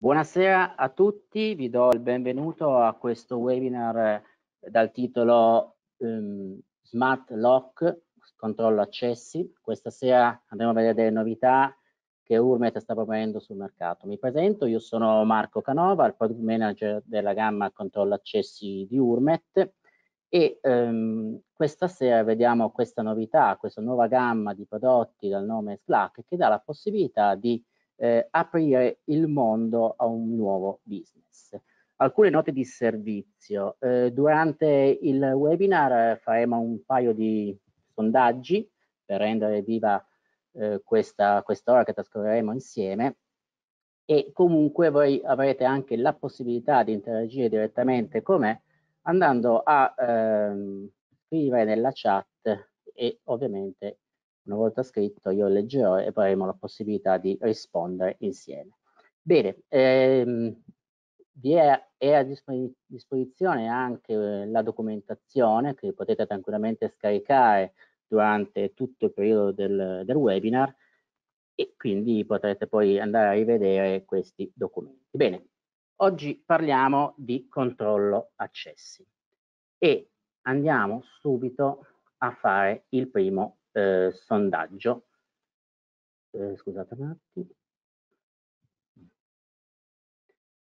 Buonasera a tutti, vi do il benvenuto a questo webinar eh, dal titolo um, Smart Lock, controllo accessi. Questa sera andremo a vedere delle novità che Urmet sta proponendo sul mercato. Mi presento, io sono Marco Canova, il product manager della gamma controllo accessi di Urmet e um, questa sera vediamo questa novità, questa nuova gamma di prodotti dal nome Slack che dà la possibilità di eh, aprire il mondo a un nuovo business. Alcune note di servizio. Eh, durante il webinar eh, faremo un paio di sondaggi per rendere viva eh, questa ora che trascorreremo insieme e comunque voi avrete anche la possibilità di interagire direttamente con me andando a ehm, scrivere nella chat e ovviamente una volta scritto io leggerò e poi avremo la possibilità di rispondere insieme. Bene, ehm, vi è, è, a disposizione anche eh, la documentazione che potete tranquillamente scaricare durante tutto il periodo del, del, webinar e quindi potrete poi andare a rivedere questi documenti. Bene, oggi parliamo di controllo accessi e andiamo subito a fare il primo eh, sondaggio. Eh, scusate un attimo.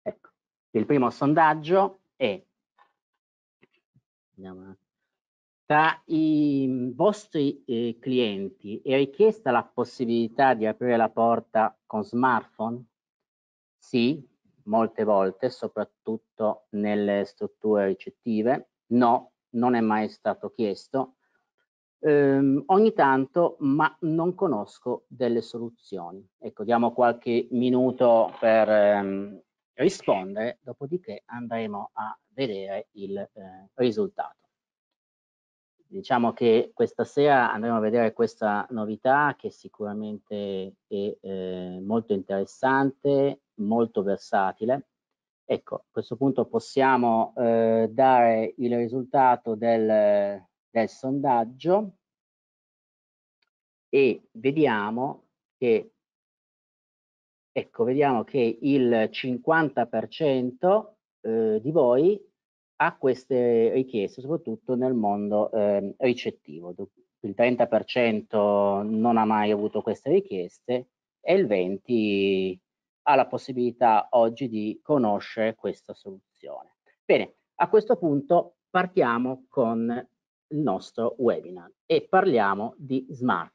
Ecco, il primo sondaggio è tra i vostri eh, clienti è richiesta la possibilità di aprire la porta con smartphone? Sì, molte volte, soprattutto nelle strutture ricettive. No, non è mai stato chiesto eh, ogni tanto, ma non conosco delle soluzioni. Ecco, diamo qualche minuto per ehm, rispondere, dopodiché andremo a vedere il eh, risultato. Diciamo che questa sera andremo a vedere questa novità che sicuramente è eh, molto interessante, molto versatile. Ecco, a questo punto possiamo eh, dare il risultato del, del sondaggio e vediamo che, ecco, vediamo che il 50% eh, di voi ha queste richieste, soprattutto nel mondo eh, ricettivo. Il 30% non ha mai avuto queste richieste e il 20% ha la possibilità oggi di conoscere questa soluzione. Bene, a questo punto partiamo con il nostro webinar e parliamo di smart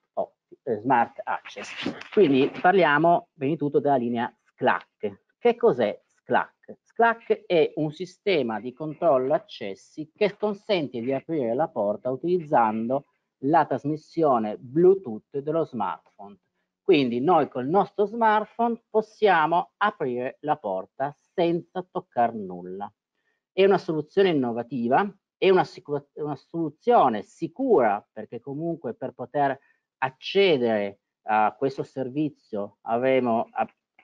eh, smart Access. Quindi parliamo innanzitutto della linea SCLAC. Che cos'è SCLAC? SCLAC è un sistema di controllo accessi che consente di aprire la porta utilizzando la trasmissione Bluetooth dello smartphone. Quindi noi col nostro smartphone possiamo aprire la porta senza toccare nulla. È una soluzione innovativa, è una, una soluzione sicura perché comunque per poter accedere a questo servizio avremo,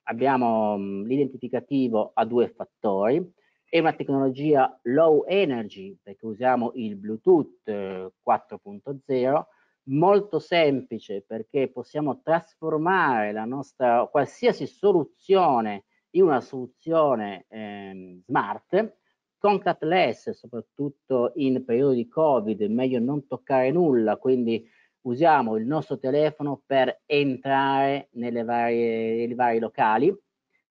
abbiamo mm, l'identificativo a due fattori, è una tecnologia low energy perché usiamo il Bluetooth 4.0, eh, molto semplice perché possiamo trasformare la nostra qualsiasi soluzione in una soluzione eh, smart contactless, soprattutto in periodo di Covid, meglio non toccare nulla, quindi usiamo il nostro telefono per entrare varie, nei vari locali,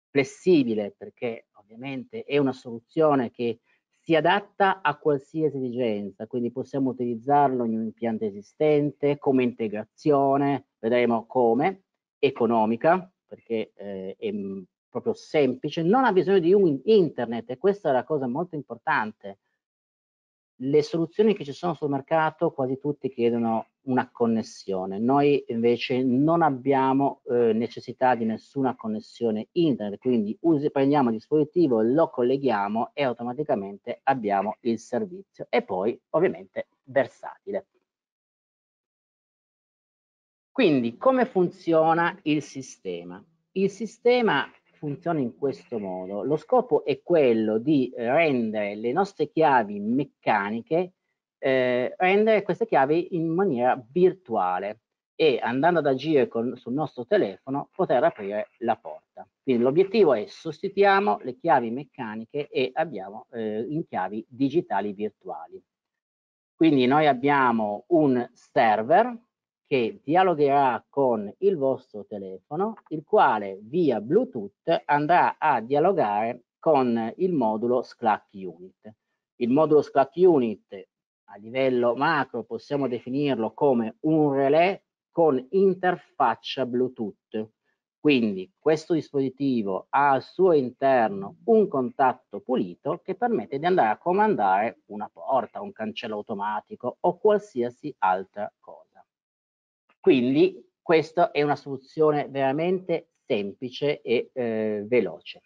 flessibile perché ovviamente è una soluzione che si adatta a qualsiasi esigenza, quindi possiamo utilizzarlo in un impianto esistente come integrazione, vedremo come, economica, perché eh, è proprio semplice, non ha bisogno di un internet e questa è la cosa molto importante le soluzioni che ci sono sul mercato quasi tutte chiedono una connessione. Noi invece non abbiamo eh, necessità di nessuna connessione internet, quindi usi, prendiamo il dispositivo, lo colleghiamo e automaticamente abbiamo il servizio e poi ovviamente versatile. Quindi come funziona il sistema? Il sistema funziona in questo modo. Lo scopo è quello di rendere le nostre chiavi meccaniche, eh, rendere queste chiavi in maniera virtuale e andando ad agire con, sul nostro telefono poter aprire la porta. Quindi l'obiettivo è sostituiamo le chiavi meccaniche e abbiamo eh, in chiavi digitali virtuali. Quindi noi abbiamo un server che dialogherà con il vostro telefono, il quale via Bluetooth andrà a dialogare con il modulo Slack Unit. Il modulo Slack Unit a livello macro possiamo definirlo come un relè con interfaccia Bluetooth. Quindi questo dispositivo ha al suo interno un contatto pulito che permette di andare a comandare una porta, un cancello automatico o qualsiasi altra cosa. Quindi questa è una soluzione veramente semplice e eh, veloce.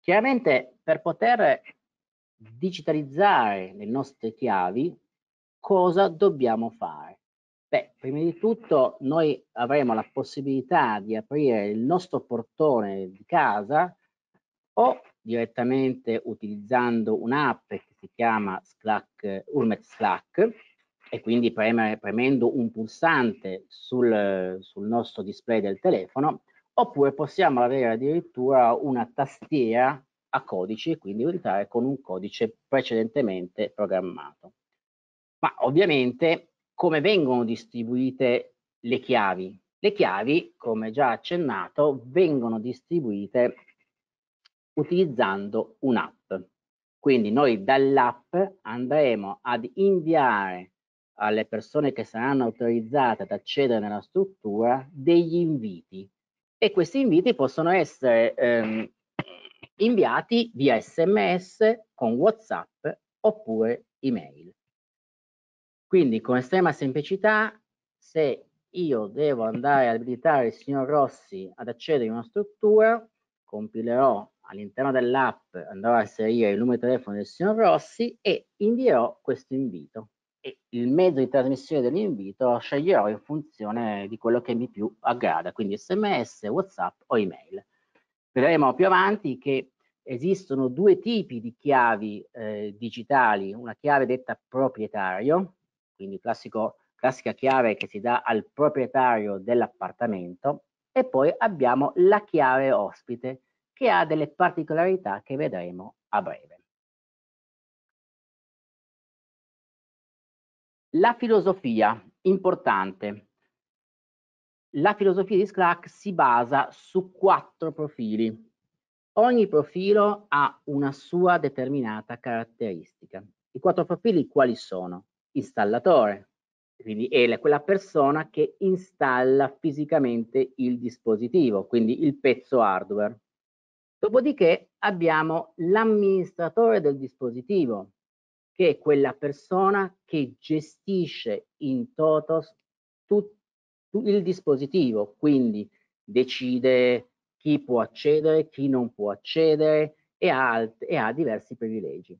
Chiaramente per poter digitalizzare le nostre chiavi, cosa dobbiamo fare? Beh, prima di tutto noi avremo la possibilità di aprire il nostro portone di casa o direttamente utilizzando un'app che si chiama Slack, Urmet Slack, e quindi premere, premendo un pulsante sul, sul nostro display del telefono, oppure possiamo avere addirittura una tastiera a codici e quindi utilizzare con un codice precedentemente programmato. Ma ovviamente come vengono distribuite le chiavi? Le chiavi, come già accennato, vengono distribuite utilizzando un'app. Quindi noi dall'app andremo ad inviare alle persone che saranno autorizzate ad accedere nella struttura degli inviti e questi inviti possono essere ehm, inviati via sms con whatsapp oppure email quindi con estrema semplicità se io devo andare a abilitare il signor Rossi ad accedere in una struttura compilerò all'interno dell'app andrò a inserire il numero di telefono del signor Rossi e invierò questo invito il mezzo di trasmissione dell'invito sceglierò in funzione di quello che mi più aggrada, quindi sms, whatsapp o email. Vedremo più avanti che esistono due tipi di chiavi eh, digitali, una chiave detta proprietario, quindi classico, classica chiave che si dà al proprietario dell'appartamento, e poi abbiamo la chiave ospite che ha delle particolarità che vedremo a breve. La filosofia, importante. La filosofia di Sclack si basa su quattro profili. Ogni profilo ha una sua determinata caratteristica. I quattro profili quali sono? Installatore, quindi è quella persona che installa fisicamente il dispositivo, quindi il pezzo hardware. Dopodiché abbiamo l'amministratore del dispositivo, che è quella persona che gestisce in totos tutto il dispositivo, quindi decide chi può accedere, chi non può accedere e ha, e ha diversi privilegi.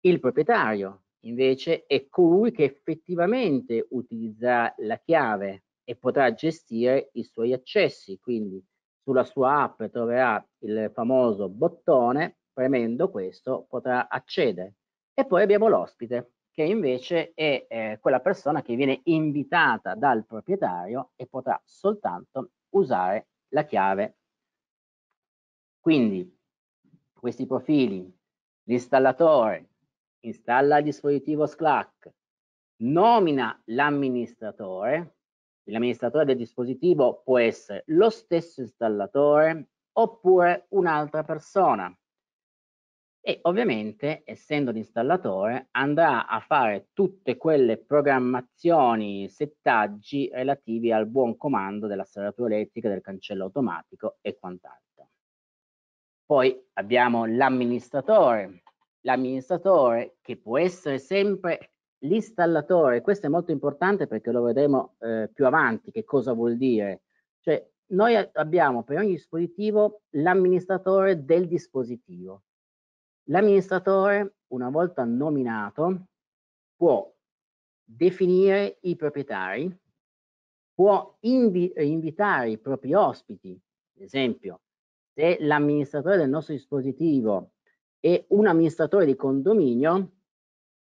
Il proprietario invece è colui che effettivamente utilizza la chiave e potrà gestire i suoi accessi, quindi sulla sua app troverà il famoso bottone, premendo questo potrà accedere e poi abbiamo l'ospite, che invece è eh, quella persona che viene invitata dal proprietario e potrà soltanto usare la chiave. Quindi questi profili, l'installatore installa il dispositivo Slack, nomina l'amministratore, l'amministratore del dispositivo può essere lo stesso installatore oppure un'altra persona e ovviamente essendo l'installatore andrà a fare tutte quelle programmazioni, settaggi relativi al buon comando della serratura elettrica, del cancello automatico e quant'altro. Poi abbiamo l'amministratore, l'amministratore che può essere sempre l'installatore, questo è molto importante perché lo vedremo eh, più avanti che cosa vuol dire, cioè noi abbiamo per ogni dispositivo l'amministratore del dispositivo, L'amministratore, una volta nominato, può definire i proprietari, può invi invitare i propri ospiti, ad esempio, se l'amministratore del nostro dispositivo è un amministratore di condominio,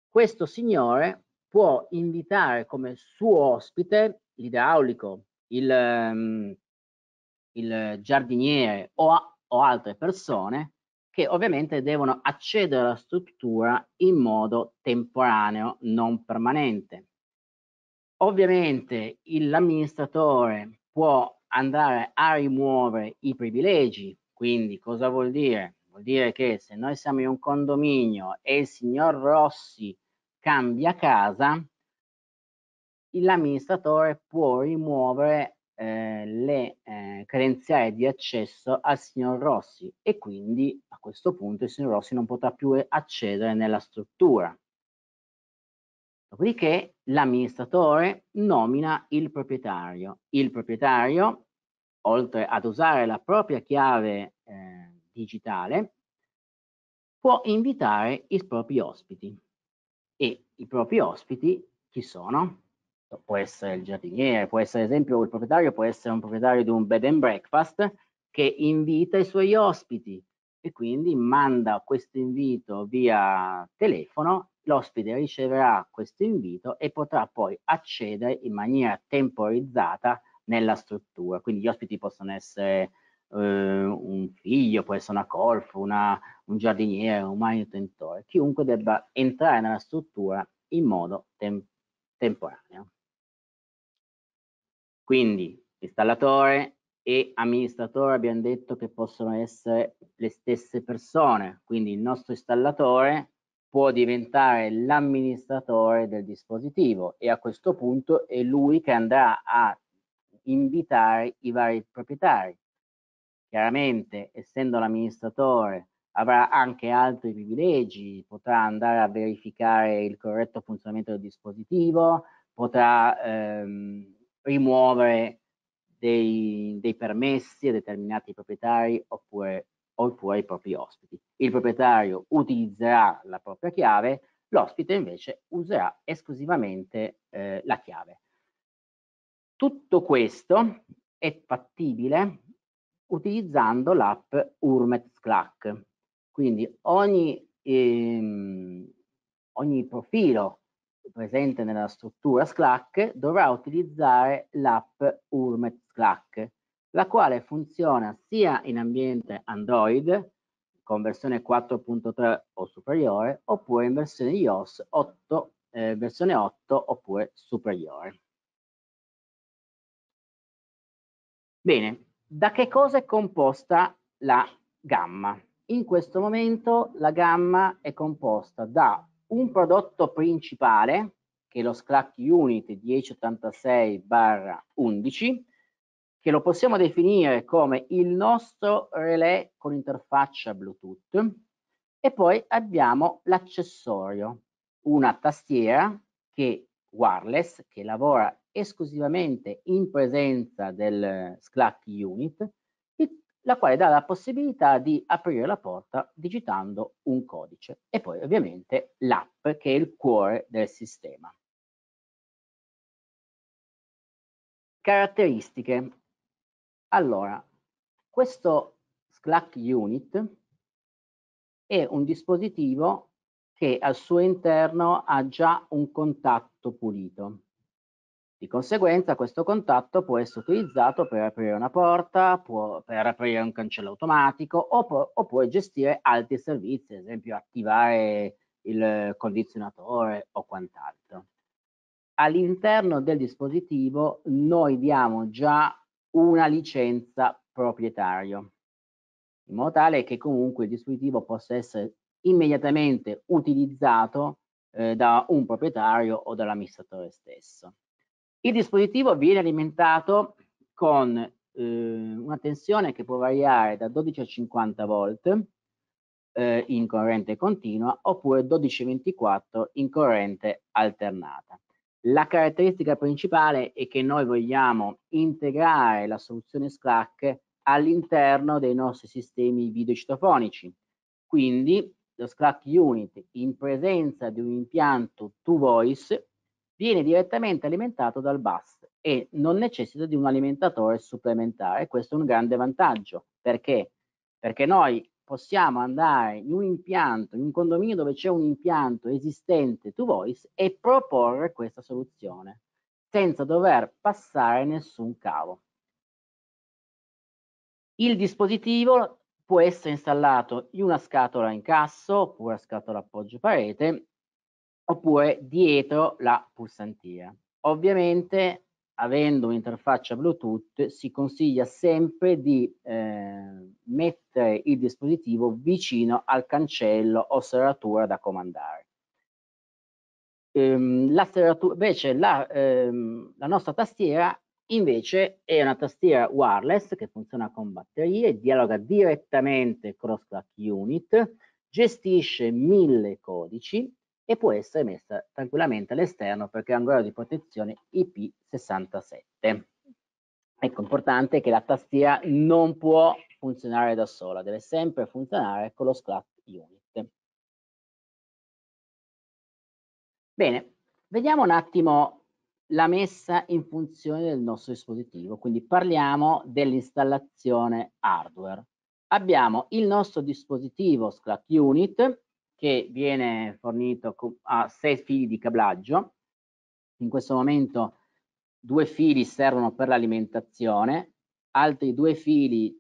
questo signore può invitare come suo ospite l'idraulico, il, ehm, il, giardiniere o, o altre persone che ovviamente devono accedere alla struttura in modo temporaneo, non permanente. Ovviamente l'amministratore può andare a rimuovere i privilegi, quindi cosa vuol dire? Vuol dire che se noi siamo in un condominio e il signor Rossi cambia casa, l'amministratore può rimuovere eh, le eh, credenziale di accesso al signor Rossi e quindi a questo punto il signor Rossi non potrà più accedere nella struttura. Dopodiché l'amministratore nomina il proprietario. Il proprietario, oltre ad usare la propria chiave eh, digitale, può invitare i propri ospiti. E i propri ospiti chi sono? può essere il giardiniere, può essere ad esempio il proprietario, può essere un proprietario di un bed and breakfast che invita i suoi ospiti e quindi manda questo invito via telefono, l'ospite riceverà questo invito e potrà poi accedere in maniera temporizzata nella struttura. Quindi gli ospiti possono essere eh, un figlio, può essere una colf, una, un giardiniere, un manutentore, chiunque debba entrare nella struttura in modo tem temporaneo. Quindi installatore e amministratore abbiamo detto che possono essere le stesse persone, quindi il nostro installatore può diventare l'amministratore del dispositivo e a questo punto è lui che andrà a invitare i vari proprietari. Chiaramente, essendo l'amministratore, avrà anche altri privilegi, potrà andare a verificare il corretto funzionamento del dispositivo, potrà ehm, rimuovere dei, dei permessi a determinati proprietari oppure, oppure ai propri ospiti. Il proprietario utilizzerà la propria chiave, l'ospite invece userà esclusivamente eh, la chiave. Tutto questo è fattibile utilizzando l'app Urmet Slack. Quindi ogni, ehm, ogni profilo presente nella struttura Slack dovrà utilizzare l'app Urmet Slack, la quale funziona sia in ambiente Android con versione 4.3 o superiore oppure in versione iOS 8, eh, versione 8 oppure superiore. Bene, da che cosa è composta la gamma? In questo momento la gamma è composta da un prodotto principale, che è lo Sclack Unit 1086-11, che lo possiamo definire come il nostro relè con interfaccia Bluetooth, e poi abbiamo l'accessorio, una tastiera che wireless, che lavora esclusivamente in presenza del Slack Unit la quale dà la possibilità di aprire la porta digitando un codice e poi ovviamente l'app che è il cuore del sistema. Caratteristiche. Allora, questo Slack Unit è un dispositivo che al suo interno ha già un contatto pulito. Di conseguenza questo contatto può essere utilizzato per aprire una porta, può, per aprire un cancello automatico o, può, o può gestire altri servizi, ad esempio attivare il condizionatore o quant'altro. All'interno del dispositivo noi diamo già una licenza proprietario, in modo tale che comunque il dispositivo possa essere immediatamente utilizzato eh, da un proprietario o dall'amministratore stesso. Il dispositivo viene alimentato con eh, una tensione che può variare da 12 a 50 volt eh, in corrente continua oppure 12-24 in corrente alternata. La caratteristica principale è che noi vogliamo integrare la soluzione SCLAC all'interno dei nostri sistemi videocitofonici. Quindi lo SCLAC unit in presenza di un impianto two voice viene direttamente alimentato dal bus e non necessita di un alimentatore supplementare. Questo è un grande vantaggio. Perché? Perché noi possiamo andare in un impianto, in un condominio dove c'è un impianto esistente to voice e proporre questa soluzione senza dover passare nessun cavo. Il dispositivo può essere installato in una scatola in casso oppure scatola appoggio parete oppure dietro la pulsantiera. Ovviamente avendo un'interfaccia Bluetooth si consiglia sempre di eh, mettere il dispositivo vicino al cancello o serratura da comandare. Ehm, la serratura, invece la, ehm, la nostra tastiera invece è una tastiera wireless che funziona con batterie, dialoga direttamente con lo Slack Unit, gestisce mille codici e può essere messa tranquillamente all'esterno perché ha un grado di protezione IP67. Ecco, importante che la tastiera non può funzionare da sola, deve sempre funzionare con lo Scratch unit. Bene, vediamo un attimo la messa in funzione del nostro dispositivo, quindi parliamo dell'installazione hardware. Abbiamo il nostro dispositivo Scratch Unit che viene fornito a sei fili di cablaggio. In questo momento due fili servono per l'alimentazione, altri due fili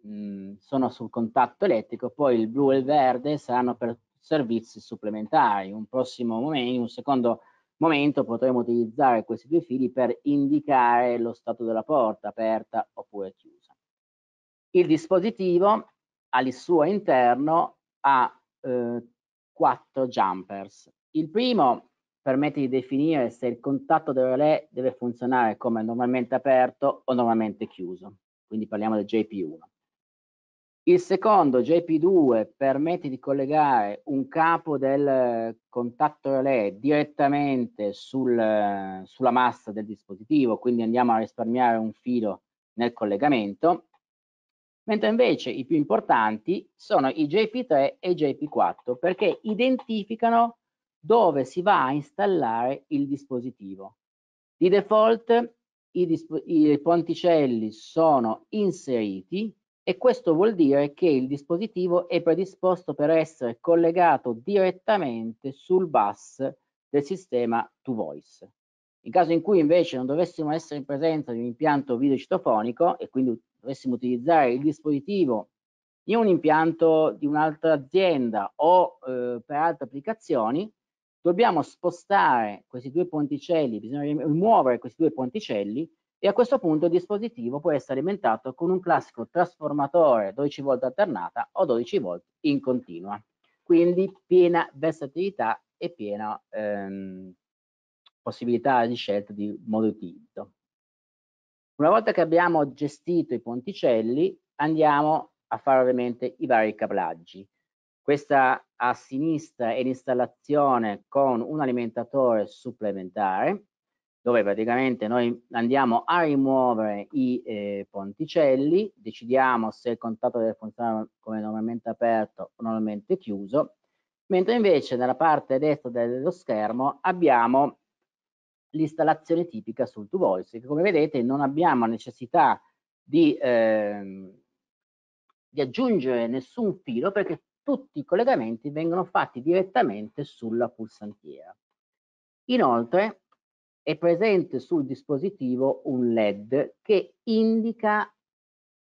mhmm, sono sul contatto elettrico, poi il blu e il verde saranno per servizi supplementari. Un prossimo momento, in un secondo momento potremo utilizzare questi due fili per indicare lo stato della porta aperta oppure chiusa. Il dispositivo al suo interno ha eh, quattro jumpers. Il primo permette di definire se il contatto del relè deve funzionare come normalmente aperto o normalmente chiuso, quindi parliamo del JP1. Il secondo, JP2, permette di collegare un capo del contatto relè direttamente sul, sulla massa del dispositivo, quindi andiamo a risparmiare un filo nel collegamento mentre invece i più importanti sono i JP3 e i JP4 perché identificano dove si va a installare il dispositivo. Di default i, i ponticelli sono inseriti e questo vuol dire che il dispositivo è predisposto per essere collegato direttamente sul bus del sistema to voice. In caso in cui invece non dovessimo essere in presenza di un impianto videocitofonico e quindi dovessimo utilizzare il dispositivo in un impianto di un'altra azienda o eh, per altre applicazioni, dobbiamo spostare questi due ponticelli, bisogna rimuovere questi due ponticelli e a questo punto il dispositivo può essere alimentato con un classico trasformatore 12 volt alternata o 12 volt in continua. Quindi piena versatilità e piena ehm, possibilità di scelta di modo di utilizzo. Una volta che abbiamo gestito i ponticelli, andiamo a fare ovviamente i vari cablaggi. Questa a sinistra è l'installazione con un alimentatore supplementare, dove praticamente noi andiamo a rimuovere i eh, ponticelli, decidiamo se il contatto deve funzionare come normalmente aperto o normalmente chiuso, mentre invece nella parte destra dello schermo abbiamo l'installazione tipica sul TwoVoice. Come vedete non abbiamo necessità di, ehm, di aggiungere nessun filo perché tutti i collegamenti vengono fatti direttamente sulla pulsantiera. Inoltre è presente sul dispositivo un LED che indica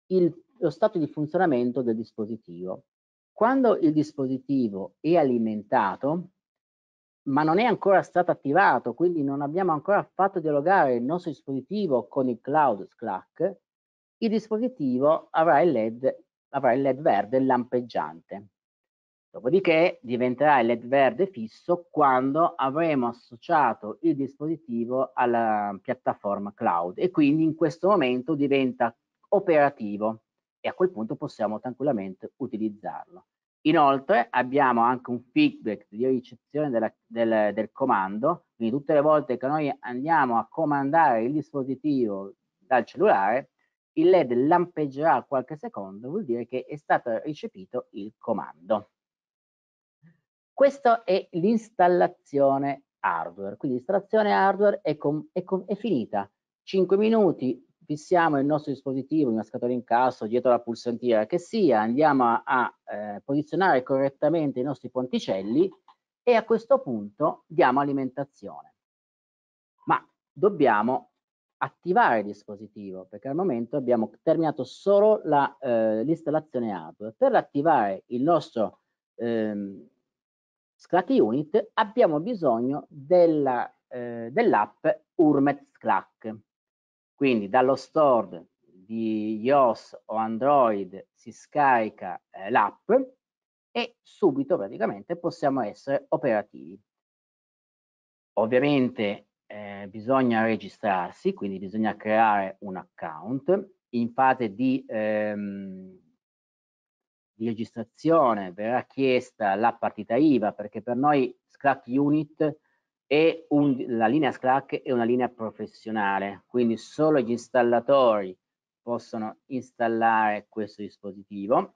il, lo stato di funzionamento del dispositivo. Quando il dispositivo è alimentato, ma non è ancora stato attivato, quindi non abbiamo ancora fatto dialogare il nostro dispositivo con il cloud Slack, il dispositivo avrà il LED, avrà il LED verde lampeggiante. Dopodiché diventerà il LED verde fisso quando avremo associato il dispositivo alla piattaforma cloud e quindi in questo momento diventa operativo e a quel punto possiamo tranquillamente utilizzarlo. Inoltre abbiamo anche un feedback di ricezione della, del, del comando, quindi tutte le volte che noi andiamo a comandare il dispositivo dal cellulare, il LED lampeggerà qualche secondo, vuol dire che è stato ricepito il comando. Questa è l'installazione hardware, quindi l'installazione hardware è, è, è finita. 5 minuti fissiamo il nostro dispositivo in una scatola in incasso, dietro la pulsantiera che sia, andiamo a, a eh, posizionare correttamente i nostri ponticelli e a questo punto diamo alimentazione. Ma dobbiamo attivare il dispositivo perché al momento abbiamo terminato solo eh, l'installazione eh, hardware. Per attivare il nostro ehm, Sclacchi Unit abbiamo bisogno eh, dell'app eh, dell URMET Sclack quindi dallo store di iOS o Android si scarica eh, l'app e subito praticamente possiamo essere operativi. Ovviamente eh, bisogna registrarsi, quindi bisogna creare un account. In fase di, ehm, di registrazione verrà chiesta la partita IVA perché per noi Scrap Unit è un, la linea Slack è una linea professionale, quindi solo gli installatori possono installare questo dispositivo.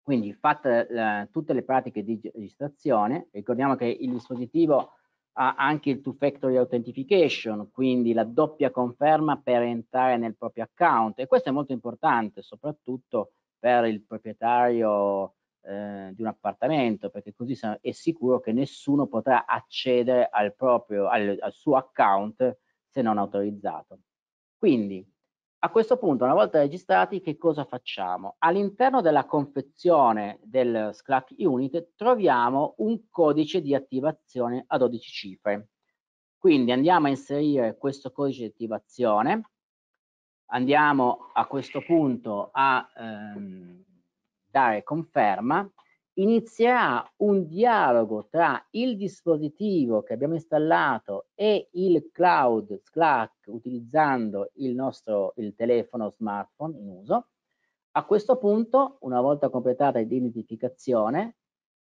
Quindi fatte eh, tutte le pratiche di registrazione, ricordiamo che il dispositivo ha anche il two factory authentication, quindi la doppia conferma per entrare nel proprio account e questo è molto importante soprattutto per il proprietario eh, di un appartamento, perché così è sicuro che nessuno potrà accedere al, proprio, al, al suo account se non autorizzato. Quindi, a questo punto, una volta registrati, che cosa facciamo? All'interno della confezione del Slack Unit troviamo un codice di attivazione a 12 cifre. Quindi andiamo a inserire questo codice di attivazione, andiamo a questo punto a ehm, dare conferma, inizierà un dialogo tra il dispositivo che abbiamo installato e il cloud Slack utilizzando il nostro il telefono smartphone in uso. A questo punto, una volta completata l'identificazione,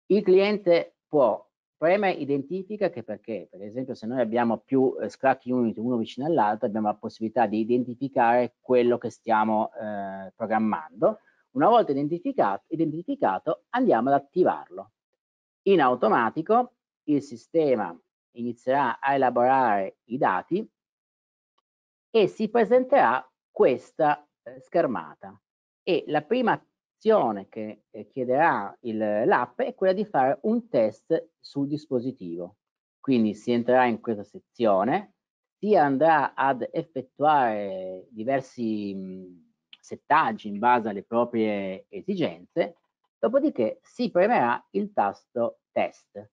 il cliente può premere identifica che perché, per esempio, se noi abbiamo più eh, Slack unit uno vicino all'altro, abbiamo la possibilità di identificare quello che stiamo eh, programmando una volta identificato, identificato andiamo ad attivarlo. In automatico il sistema inizierà a elaborare i dati e si presenterà questa eh, schermata e la prima azione che eh, chiederà l'app è quella di fare un test sul dispositivo. Quindi si entrerà in questa sezione, si andrà ad effettuare diversi settaggi in base alle proprie esigenze, dopodiché si premerà il tasto test.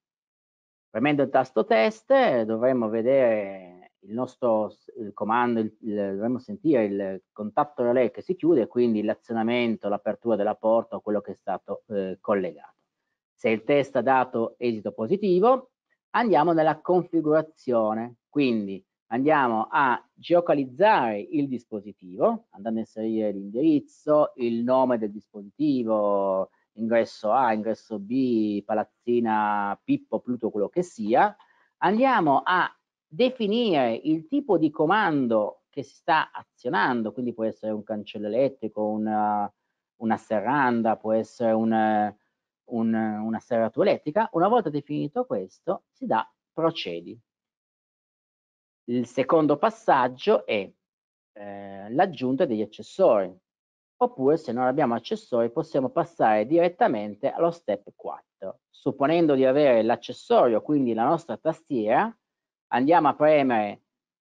Premendo il tasto test dovremo vedere il nostro il comando, il, il, dovremo sentire il contatto relay che si chiude, quindi l'azionamento, l'apertura della porta o quello che è stato eh, collegato. Se il test ha dato esito positivo, andiamo nella configurazione, quindi andiamo a geocalizzare il dispositivo, andando a inserire l'indirizzo, il nome del dispositivo, ingresso A, ingresso B, palazzina Pippo, Pluto, quello che sia, andiamo a definire il tipo di comando che si sta azionando, quindi può essere un cancello elettrico, una, uh, una serranda, può essere un, uh, un, uh, una serratura elettrica. Una volta definito questo, si dà procedi. Il secondo passaggio è eh, l'aggiunta degli accessori, oppure se non abbiamo accessori possiamo passare direttamente allo step 4. Supponendo di avere l'accessorio, quindi la nostra tastiera, andiamo a premere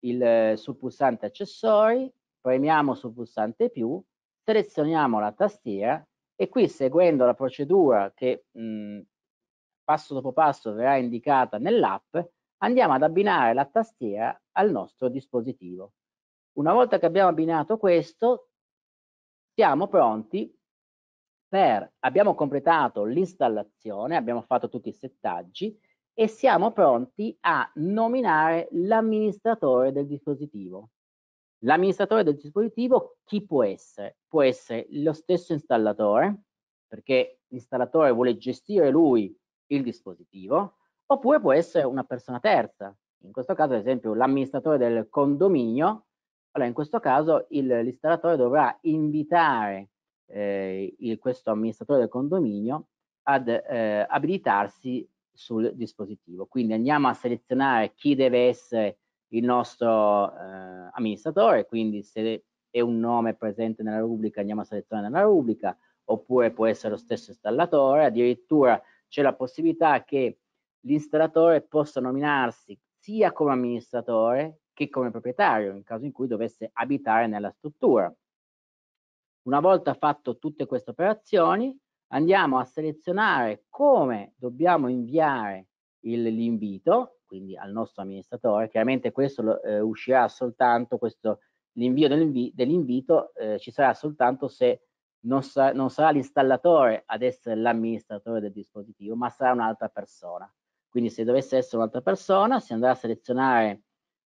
il, sul pulsante accessori, premiamo sul pulsante più, selezioniamo la tastiera e qui seguendo la procedura che mh, passo dopo passo verrà indicata nell'app, andiamo ad abbinare la tastiera al nostro dispositivo. Una volta che abbiamo abbinato questo, siamo pronti per, abbiamo completato l'installazione, abbiamo fatto tutti i settaggi e siamo pronti a nominare l'amministratore del dispositivo. L'amministratore del dispositivo chi può essere? Può essere lo stesso installatore, perché l'installatore vuole gestire lui il dispositivo, oppure può essere una persona terza, in questo caso ad esempio l'amministratore del condominio, allora in questo caso l'installatore dovrà invitare eh, il, questo amministratore del condominio ad eh, abilitarsi sul dispositivo. Quindi andiamo a selezionare chi deve essere il nostro eh, amministratore, quindi se è un nome presente nella rubrica andiamo a selezionare nella rubrica, oppure può essere lo stesso installatore, addirittura c'è la possibilità che l'installatore possa nominarsi sia come amministratore che come proprietario, in caso in cui dovesse abitare nella struttura. Una volta fatto tutte queste operazioni, andiamo a selezionare come dobbiamo inviare l'invito, quindi al nostro amministratore. Chiaramente questo lo, eh, uscirà soltanto, questo, l'invio dell'invi, dell'invito eh, ci sarà soltanto se non, sa, non sarà l'installatore ad essere l'amministratore del dispositivo, ma sarà un'altra persona. Quindi se dovesse essere un'altra persona, si andrà a selezionare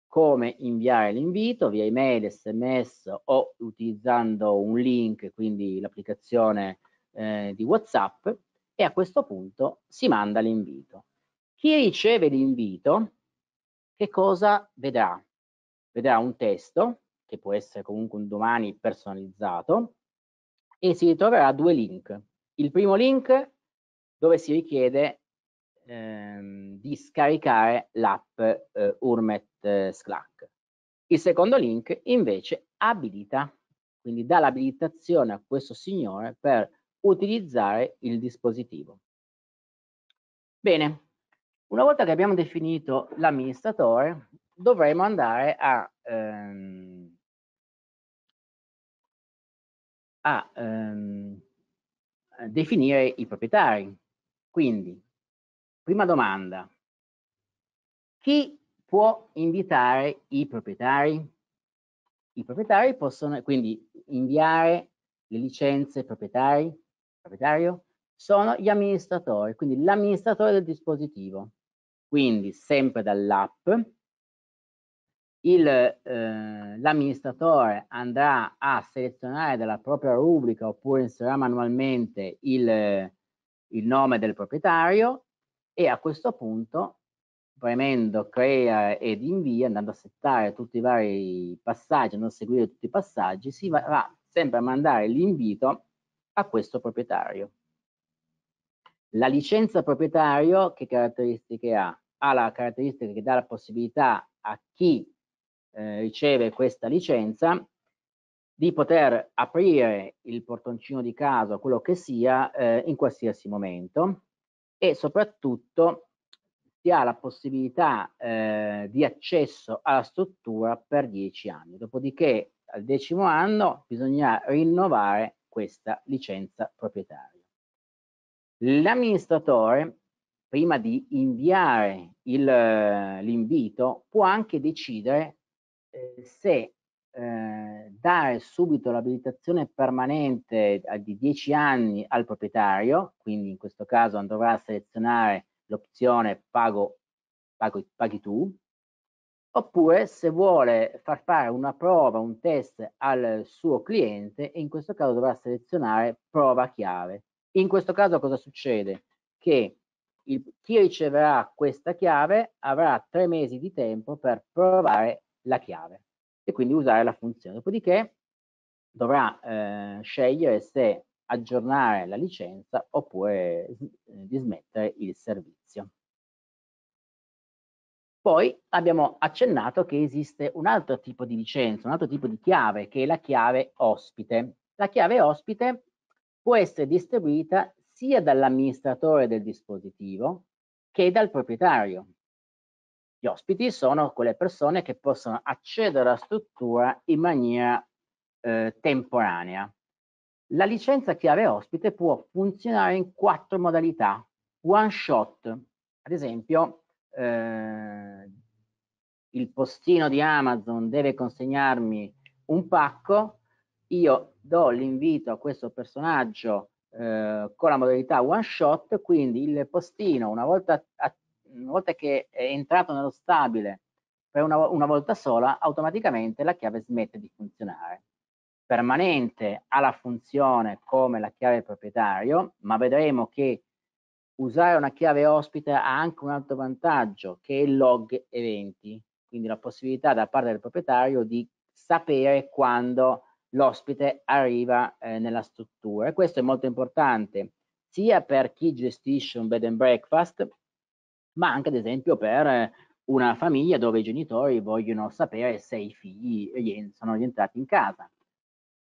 come inviare l'invito via email, sms o utilizzando un link, quindi l'applicazione eh, di WhatsApp e a questo punto si manda l'invito. Chi riceve l'invito, che cosa vedrà? Vedrà un testo, che può essere comunque un domani personalizzato, e si ritroverà due link. Il primo link dove si richiede ehm, di scaricare l'app eh, Urmet eh, Slack. Il secondo link invece abilita, quindi dà l'abilitazione a questo signore per utilizzare il dispositivo. Bene, una volta che abbiamo definito l'amministratore, dovremo andare a, ehm, a ehm, definire i proprietari. Quindi Prima domanda. Chi può invitare i proprietari? I proprietari possono quindi inviare le licenze proprietari, proprietario, sono gli amministratori, quindi l'amministratore del dispositivo. Quindi sempre dall'app eh, l'amministratore eh, andrà a selezionare dalla propria rubrica oppure inserirà manualmente il, il nome del proprietario e a questo punto premendo crea ed invia andando a settare tutti i vari passaggi andando a seguire tutti i passaggi si va sempre a mandare l'invito a questo proprietario la licenza proprietario che caratteristiche ha? Ha la caratteristica che dà la possibilità a chi eh, riceve questa licenza di poter aprire il portoncino di caso, quello che sia, eh, in qualsiasi momento e soprattutto si ha la possibilità eh, di accesso alla struttura per 10 anni, dopodiché al decimo anno bisognerà rinnovare questa licenza proprietaria. L'amministratore, prima di inviare eh, l'invito, può anche decidere eh, se eh, dare subito l'abilitazione permanente eh, di 10 anni al proprietario, quindi in questo caso andrà a selezionare l'opzione pago, pago, paghi tu, oppure se vuole far fare una prova, un test al suo cliente, in questo caso dovrà selezionare prova chiave. In questo caso cosa succede? Che il, chi riceverà questa chiave avrà tre mesi di tempo per provare la chiave e quindi usare la funzione. Dopodiché dovrà eh, scegliere se aggiornare la licenza oppure eh, dismettere il servizio. Poi abbiamo accennato che esiste un altro tipo di licenza, un altro tipo di chiave, che è la chiave ospite. La chiave ospite può essere distribuita sia dall'amministratore del dispositivo che dal proprietario. Gli ospiti sono quelle persone che possono accedere alla struttura in maniera eh, temporanea. La licenza chiave ospite può funzionare in quattro modalità. One shot, ad esempio, eh, il postino di Amazon deve consegnarmi un pacco, io do l'invito a questo personaggio eh, con la modalità one shot, quindi il postino una volta una volta che è entrato nello stabile per una, una volta sola, automaticamente la chiave smette di funzionare. Permanente ha la funzione come la chiave proprietario, ma vedremo che usare una chiave ospite ha anche un altro vantaggio, che è il log eventi, quindi la possibilità da parte del proprietario di sapere quando l'ospite arriva eh, nella struttura. E questo è molto importante sia per chi gestisce un bed and breakfast, ma anche ad esempio per eh, una famiglia dove i genitori vogliono sapere se i figli sono rientrati in casa.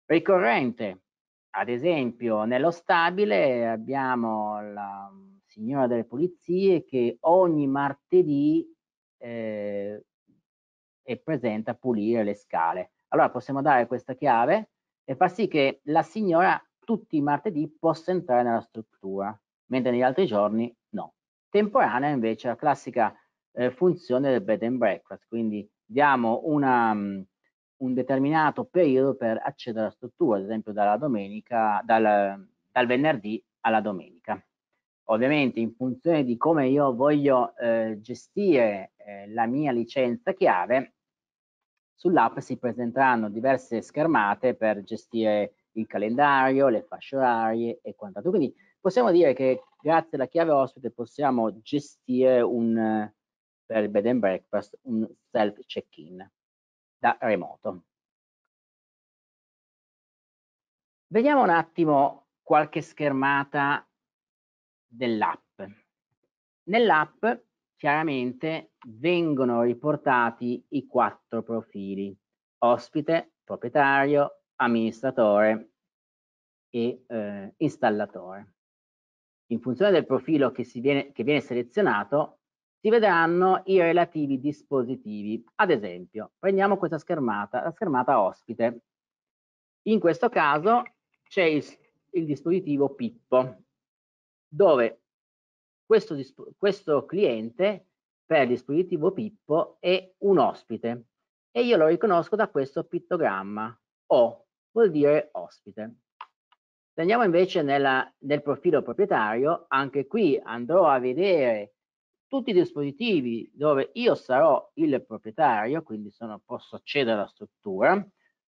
Ricorrente, ad esempio nello stabile abbiamo la signora delle pulizie che ogni martedì eh, è presente a pulire le scale. Allora possiamo dare questa chiave e far sì che la signora tutti i martedì possa entrare nella struttura, mentre negli altri giorni temporanea invece la classica eh, funzione del bed and breakfast, quindi diamo una, um, un determinato periodo per accedere alla struttura, ad esempio dalla domenica, dal, dal venerdì alla domenica. Ovviamente in funzione di come io voglio eh, gestire eh, la mia licenza chiave, sull'app si presenteranno diverse schermate per gestire il calendario, le fasce orarie e quant'altro. Quindi possiamo dire che grazie alla chiave ospite possiamo gestire un, per il bed and breakfast un self check-in da remoto. Vediamo un attimo qualche schermata dell'app. Nell'app chiaramente vengono riportati i quattro profili, ospite, proprietario, amministratore e eh, installatore. In funzione del profilo che, viene, che viene selezionato, si vedranno i relativi dispositivi. Ad esempio, prendiamo questa schermata, la schermata ospite. In questo caso c'è il, il, dispositivo Pippo, dove questo, questo cliente per il dispositivo Pippo è un ospite e io lo riconosco da questo pittogramma. O vuol dire ospite. Se andiamo invece nella, nel profilo proprietario, anche qui andrò a vedere tutti i dispositivi dove io sarò il proprietario, quindi sono, posso accedere alla struttura,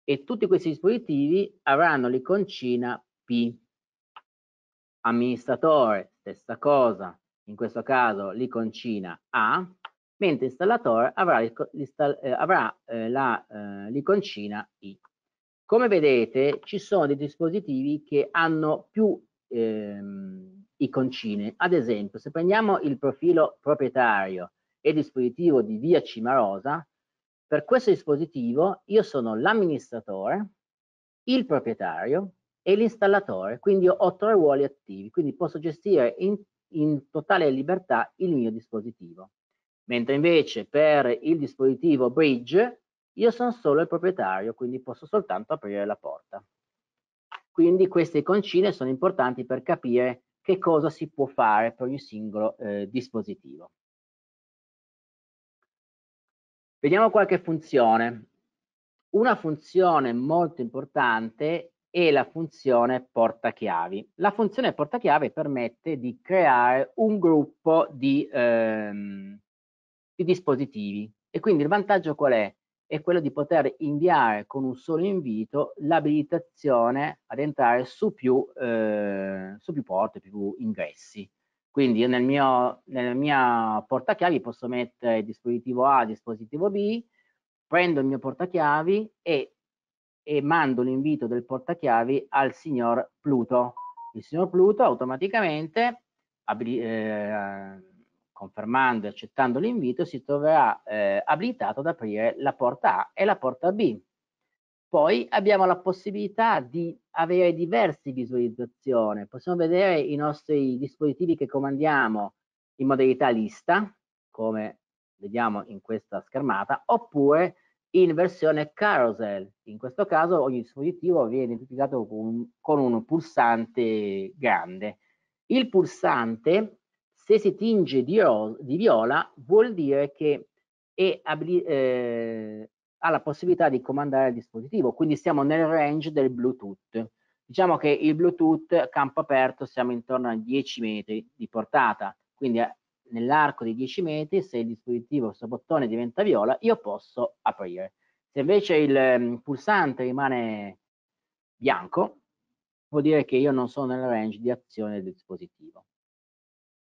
e tutti questi dispositivi avranno l'iconcina P. Amministratore, stessa cosa, in questo caso l'iconcina A, mentre installatore avrà, eh, eh, eh, l'iconcina eh, eh, I. Come vedete ci sono dei dispositivi che hanno più ehm, iconcine, ad esempio se prendiamo il profilo proprietario e dispositivo di via Cimarosa, per questo dispositivo io sono l'amministratore, il proprietario e l'installatore, quindi ho tre ruoli attivi, quindi posso gestire in, in totale libertà il mio dispositivo. Mentre invece per il dispositivo Bridge io sono solo il proprietario, quindi posso soltanto aprire la porta. Quindi queste iconcine sono importanti per capire che cosa si può fare per ogni singolo eh, dispositivo. Vediamo qualche funzione. Una funzione molto importante è la funzione portachiavi. La funzione portachiavi permette di creare un gruppo di, ehm, di dispositivi. E quindi il vantaggio qual è? è quello di poter inviare con un solo invito l'abilitazione ad entrare su più, eh, su più porte, più ingressi. Quindi io nel mio, nella mia portachiavi posso mettere dispositivo A, dispositivo B, prendo il mio portachiavi e, e mando l'invito del portachiavi al signor Pluto. Il signor Pluto automaticamente abili, eh, confermando e accettando l'invito, si troverà eh, abilitato ad aprire la porta A e la porta B. Poi abbiamo la possibilità di avere diverse visualizzazioni. Possiamo vedere i nostri dispositivi che comandiamo in modalità lista, come vediamo in questa schermata, oppure in versione carousel. In questo caso ogni dispositivo viene identificato con, con un pulsante grande. Il pulsante se si tinge di, di viola vuol dire che è eh, ha la possibilità di comandare il dispositivo, quindi siamo nel range del Bluetooth. Diciamo che il Bluetooth campo aperto siamo intorno a 10 metri di portata, quindi eh, nell'arco di 10 metri se il dispositivo, questo bottone diventa viola, io posso aprire. Se invece il mm, pulsante rimane bianco, vuol dire che io non sono nel range di azione del dispositivo.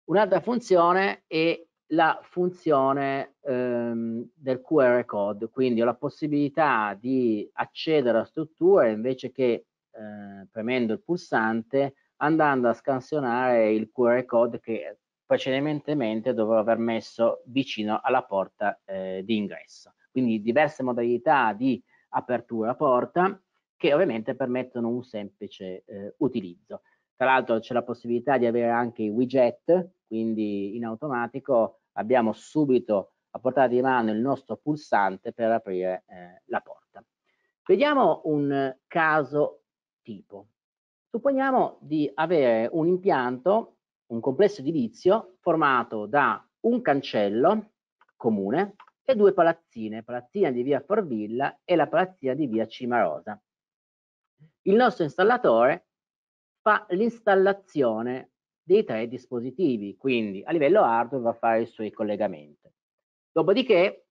Un'altra funzione è la funzione ehm, del QR code, quindi ho la possibilità di accedere alla struttura invece che eh, premendo il pulsante andando a scansionare il QR code che precedentemente dovevo aver messo vicino alla porta eh, di ingresso. Quindi diverse modalità di apertura porta che ovviamente permettono un semplice eh, utilizzo. Tra l'altro c'è la possibilità di avere anche i widget, quindi in automatico abbiamo subito a portata di mano il nostro pulsante per aprire eh, la porta. Vediamo un caso tipo. Supponiamo di avere un impianto, un complesso edilizio formato da un cancello comune e due palazzine, palazzina di via Forvilla e la palazzina di via Cimarosa. Il nostro installatore fa l'installazione dei tre dispositivi, quindi a livello hardware va a fare i suoi collegamenti. Dopodiché,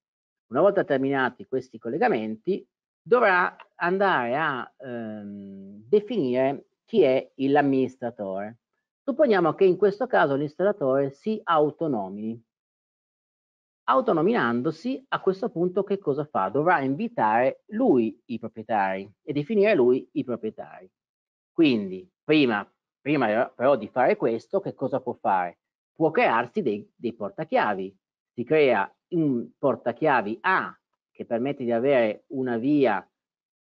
una volta terminati questi collegamenti, dovrà andare a ehm, definire chi è l'amministratore. Supponiamo che in questo caso l'installatore si autonomini. Autonominandosi, a questo punto che cosa fa? Dovrà invitare lui i proprietari e definire lui i proprietari. Quindi Prima, prima eh, però di fare questo, che cosa può fare? Può crearsi dei, dei portachiavi. Si crea un portachiavi A che permette di avere una via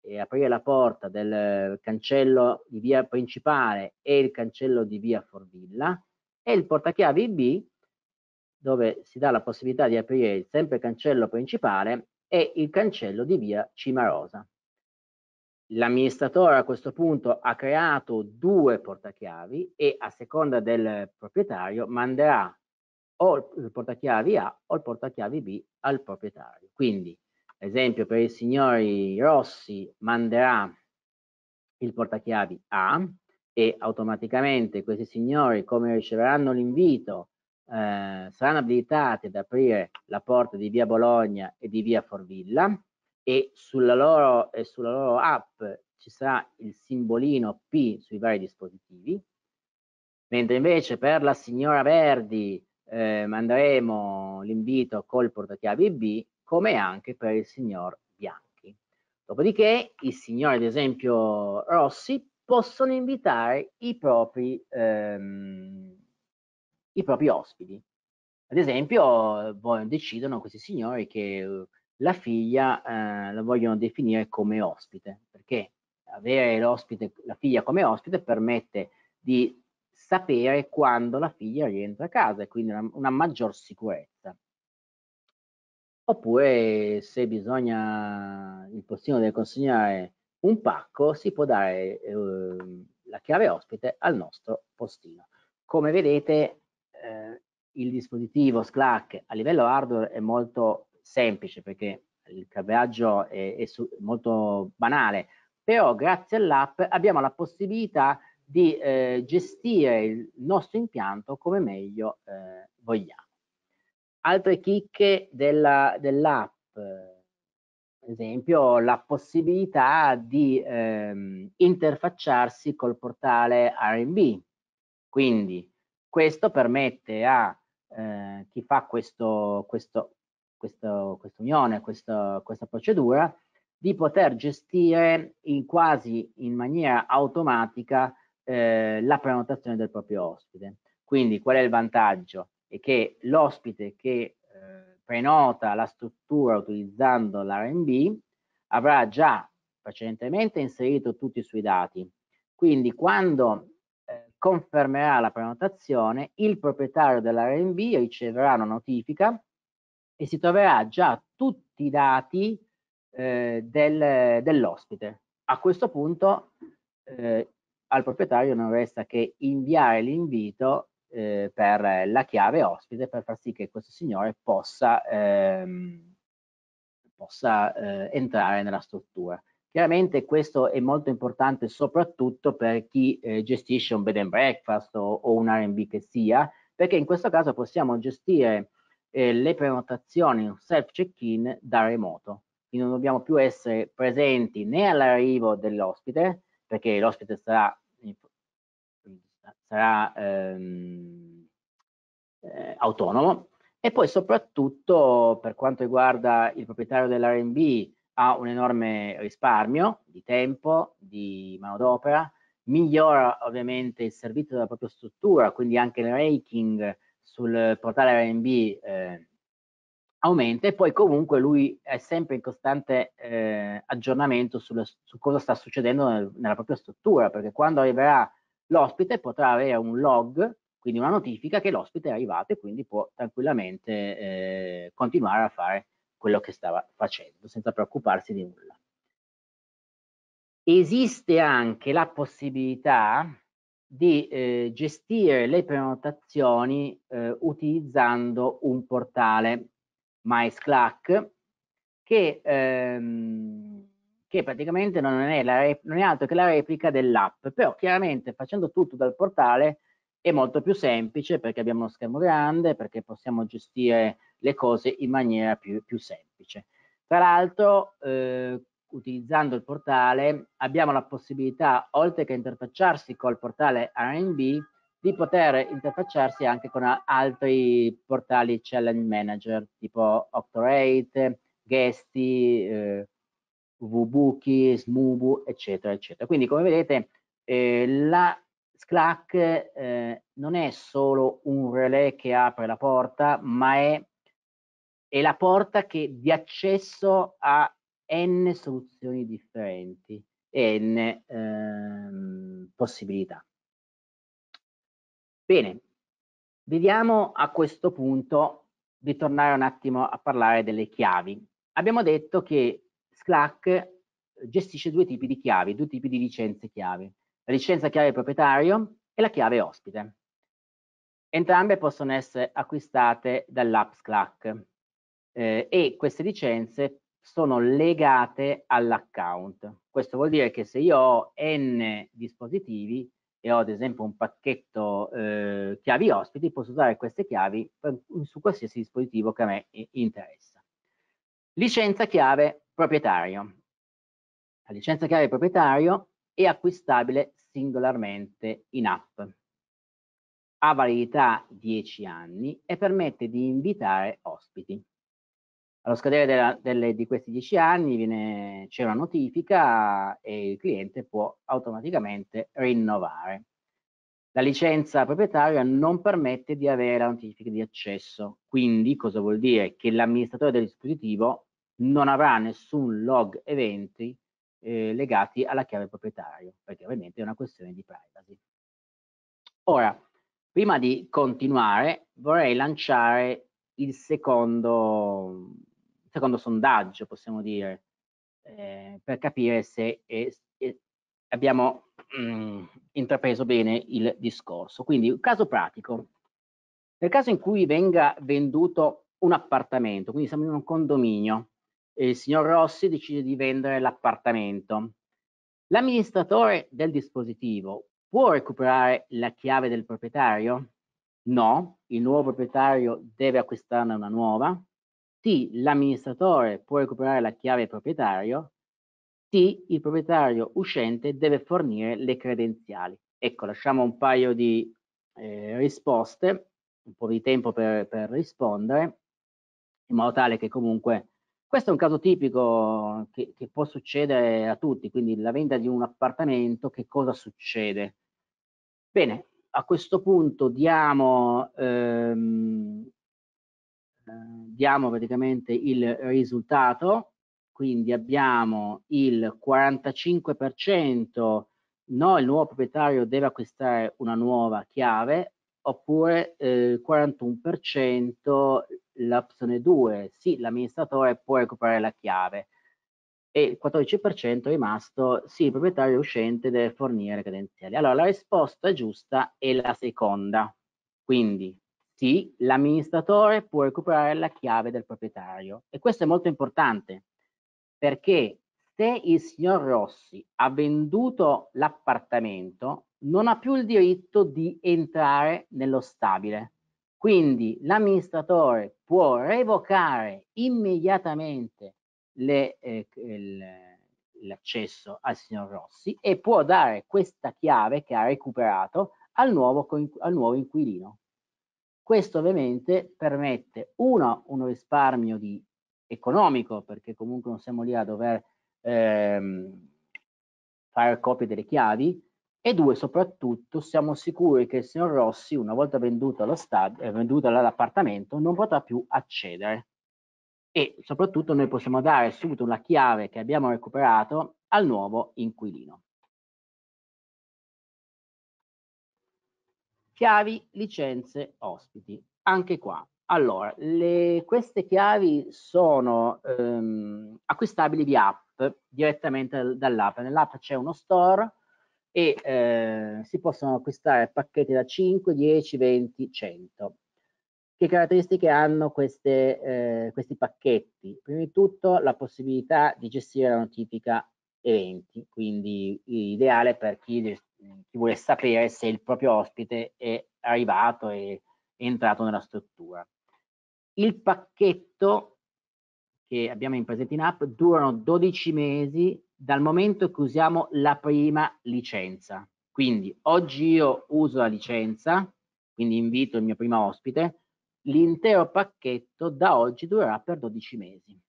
e aprire la porta del cancello di via principale e il cancello di via Forvilla e il portachiavi B dove si dà la possibilità di aprire sempre il cancello principale e il cancello di via Cimarosa. L'amministratore a questo punto ha creato due portachiavi e a seconda del proprietario manderà o il portachiavi A o il portachiavi B al proprietario. Quindi, ad esempio, per i signori Rossi manderà il portachiavi A e automaticamente questi signori, come riceveranno l'invito, eh, saranno abilitati ad aprire la porta di via Bologna e di via Forvilla e sulla loro, e sulla loro app ci sarà il simbolino P sui vari dispositivi, mentre invece per la signora Verdi eh, manderemo l'invito col portachiavi B, come anche per il signor Bianchi. Dopodiché i signori, ad esempio Rossi, possono invitare i propri, ehm, i propri ospiti. Ad esempio, decidono questi signori che la figlia eh, la vogliono definire come ospite, perché avere la figlia come ospite permette di sapere quando la figlia rientra a casa e quindi una, una maggior sicurezza. Oppure se bisogna, il postino deve consegnare un pacco, si può dare eh, la chiave ospite al nostro postino. Come vedete eh, il dispositivo Slack a livello hardware è molto semplice perché il cableaggio è, è su, molto banale, però grazie all'app abbiamo la possibilità di eh, gestire il nostro impianto come meglio eh, vogliamo. Altre chicche dell'app, ad esempio la possibilità di ehm, interfacciarsi col portale RB, quindi questo permette a eh, chi fa questo, questo, questo, questa unione, questa, questa procedura, di poter gestire in quasi in maniera automatica eh, la prenotazione del proprio ospite. Quindi qual è il vantaggio? È che l'ospite che eh, prenota la struttura utilizzando l'R&B avrà già precedentemente inserito tutti i suoi dati. Quindi quando eh, confermerà la prenotazione, il proprietario dell'R&B riceverà una notifica e si troverà già tutti i dati eh, del, dell'ospite. A questo punto eh, al proprietario non resta che inviare l'invito eh, per la chiave ospite per far sì che questo signore possa, ehm, possa eh, entrare nella struttura. Chiaramente questo è molto importante soprattutto per chi eh, gestisce un bed and breakfast o, o un R&B che sia, perché in questo caso possiamo gestire eh, le prenotazioni self check-in da remoto. Quindi non dobbiamo più essere presenti né all'arrivo dell'ospite, perché l'ospite sarà, sarà ehm, eh, autonomo, e poi soprattutto per quanto riguarda il proprietario dell'R&B ha un enorme risparmio di tempo, di manodopera, migliora ovviamente il servizio della propria struttura, quindi anche il raking sul portale RB eh, aumenta e poi comunque lui è sempre in costante eh, aggiornamento sulle, su cosa sta succedendo nel, nella propria struttura, perché quando arriverà l'ospite potrà avere un log, quindi una notifica che l'ospite è arrivato e quindi può tranquillamente eh, continuare a fare quello che stava facendo senza preoccuparsi di nulla. Esiste anche la possibilità di eh, gestire le prenotazioni eh, utilizzando un portale MySCLAC che, ehm, che praticamente non è, la, non è altro che la replica dell'app, però chiaramente facendo tutto dal portale è molto più semplice perché abbiamo uno schermo grande, perché possiamo gestire le cose in maniera più, più semplice. Tra l'altro eh, utilizzando il portale abbiamo la possibilità, oltre che interfacciarsi col portale RB, di poter interfacciarsi anche con altri portali challenge manager, tipo Octorate, Guesty, eh, Vubuki, Smubu, eccetera, eccetera. Quindi come vedete eh, la Slack eh, non è solo un relè che apre la porta, ma è, è la porta che, di accesso a n soluzioni differenti e n ehm, possibilità. Bene, vediamo a questo punto di tornare un attimo a parlare delle chiavi. Abbiamo detto che Slack gestisce due tipi di chiavi, due tipi di licenze chiave, la licenza chiave proprietario e la chiave ospite. Entrambe possono essere acquistate dall'app Slack eh, e queste licenze sono legate all'account. Questo vuol dire che se io ho n dispositivi e ho ad esempio un pacchetto eh, chiavi ospiti, posso usare queste chiavi per, su qualsiasi dispositivo che a me interessa. Licenza chiave proprietario. La licenza chiave proprietario è acquistabile singolarmente in app. Ha validità 10 anni e permette di invitare ospiti. Allo scadere della, delle, di questi dieci anni c'è una notifica e il cliente può automaticamente rinnovare. La licenza proprietaria non permette di avere la notifica di accesso, quindi cosa vuol dire? Che l'amministratore del dispositivo non avrà nessun log eventi eh, legati alla chiave proprietario, perché ovviamente è una questione di privacy. Ora, prima di continuare, vorrei lanciare il secondo secondo sondaggio, possiamo dire, eh, per capire se è, è, abbiamo mh, mm, intrapreso bene il discorso. Quindi, un caso pratico. Nel caso in cui venga venduto un appartamento, quindi siamo in un condominio, e il signor Rossi decide di vendere l'appartamento, l'amministratore del dispositivo può recuperare la chiave del proprietario? No, il nuovo proprietario deve acquistarne una nuova, l'amministratore può recuperare la chiave proprietario, T il proprietario uscente deve fornire le credenziali. Ecco, lasciamo un paio di eh, risposte, un po' di tempo per, per rispondere, in modo tale che comunque questo è un caso tipico che, che, può succedere a tutti, quindi la vendita di un appartamento, che cosa succede? Bene, a questo punto diamo ehm, eh, diamo praticamente il risultato, quindi abbiamo il 45% no, il nuovo proprietario deve acquistare una nuova chiave, oppure eh, il eh, 41% l'opzione 2, sì, l'amministratore può recuperare la chiave e il 14% è rimasto, sì, il proprietario uscente deve fornire credenziali. Allora, la risposta giusta è la seconda, quindi T, l'amministratore può recuperare la chiave del proprietario. E questo è molto importante perché se il signor Rossi ha venduto l'appartamento, non ha più il diritto di entrare nello stabile. Quindi l'amministratore può revocare immediatamente eh, l'accesso eh, al signor Rossi e può dare questa chiave che ha recuperato al nuovo, al nuovo inquilino. Questo ovviamente permette, uno, un risparmio di, economico, perché comunque non siamo lì a dover ehm, fare copie delle chiavi, e due, soprattutto, siamo sicuri che il signor Rossi, una volta venduto, eh, venduto all'appartamento, non potrà più accedere. E soprattutto noi possiamo dare subito la chiave che abbiamo recuperato al nuovo inquilino. Chiavi, licenze, ospiti. Anche qua. Allora, le, queste chiavi sono ehm, acquistabili via app, direttamente dall'app. Nell'app c'è uno store e eh, si possono acquistare pacchetti da 5, 10, 20, 100. Che caratteristiche hanno queste, eh, questi pacchetti? Prima di tutto la possibilità di gestire la notifica eventi, quindi ideale per chi chi vuole sapere se il proprio ospite è arrivato e è entrato nella struttura. Il pacchetto che abbiamo in presente app durano 12 mesi dal momento che usiamo la prima licenza. Quindi oggi io uso la licenza, quindi invito il mio primo ospite, l'intero pacchetto da oggi durerà per 12 mesi.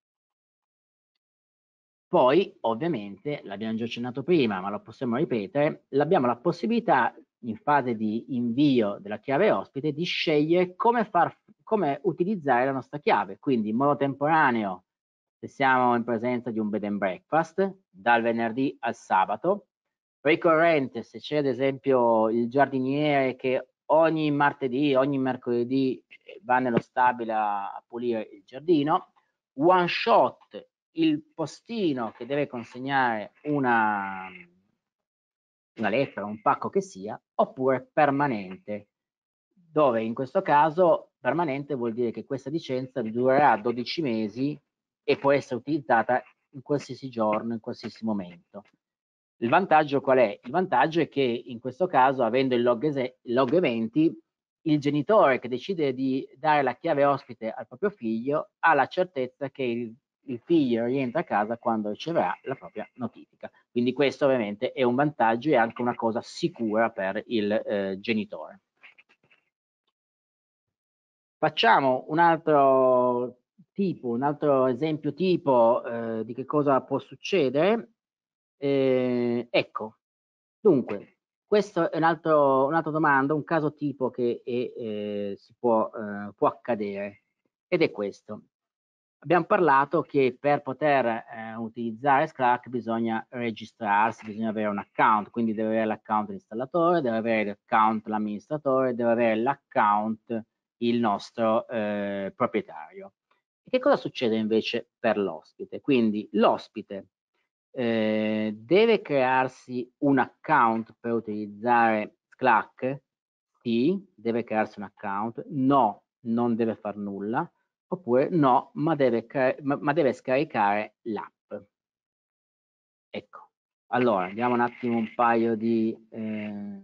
Poi, ovviamente, l'abbiamo già accennato prima, ma lo possiamo ripetere, abbiamo la possibilità in fase di invio della chiave ospite di scegliere come, far, come utilizzare la nostra chiave, quindi in modo temporaneo se siamo in presenza di un bed and breakfast, dal venerdì al sabato, ricorrente se c'è ad esempio il giardiniere che ogni martedì, ogni mercoledì eh, va nello stabile a, pulire il giardino, one shot il postino che deve consegnare una, una lettera, un pacco che sia, oppure permanente, dove in questo caso permanente vuol dire che questa licenza durerà 12 mesi e può essere utilizzata in qualsiasi giorno, in qualsiasi momento. Il vantaggio qual è? Il vantaggio è che in questo caso, avendo il log, es- log eventi, il genitore che decide di dare la chiave ospite al proprio figlio ha la certezza che il il figlio rientra a casa quando riceverà la propria notifica. Quindi questo ovviamente è un vantaggio e anche una cosa sicura per il eh, genitore. Facciamo un altro tipo, un altro esempio tipo eh, di che cosa può succedere. Eh, ecco, dunque, questo è un'altra un domanda, un caso tipo che è, eh, si può, eh, può accadere ed è questo abbiamo parlato che per poter eh, utilizzare Slack bisogna registrarsi, bisogna avere un account, quindi deve avere l'account l'installatore, deve avere l'account l'amministratore, deve avere l'account il nostro eh, proprietario. E che cosa succede invece per l'ospite? Quindi l'ospite eh, deve crearsi un account per utilizzare Slack? Sì, deve crearsi un account. No, non deve far nulla oppure no, ma deve, ma deve scaricare l'app. Ecco, allora diamo un attimo un paio di, eh,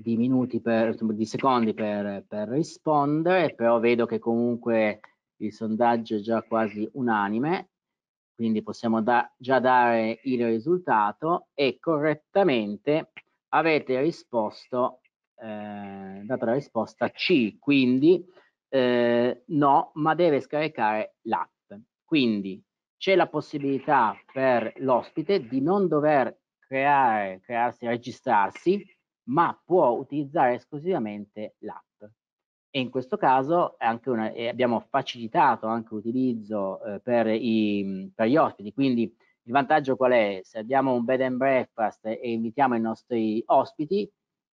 di minuti, per, di secondi per, per rispondere, però vedo che comunque il sondaggio è già quasi unanime, quindi possiamo da, già dare il risultato e correttamente avete risposto, eh, dato la risposta C, quindi eh, no, ma deve scaricare l'app. Quindi c'è la possibilità per l'ospite di non dover creare, crearsi, registrarsi, ma può utilizzare esclusivamente l'app. E in questo caso una, eh, abbiamo facilitato anche l'utilizzo eh, per, per gli ospiti. Quindi il vantaggio qual è? Se abbiamo un bed and breakfast e invitiamo i nostri ospiti,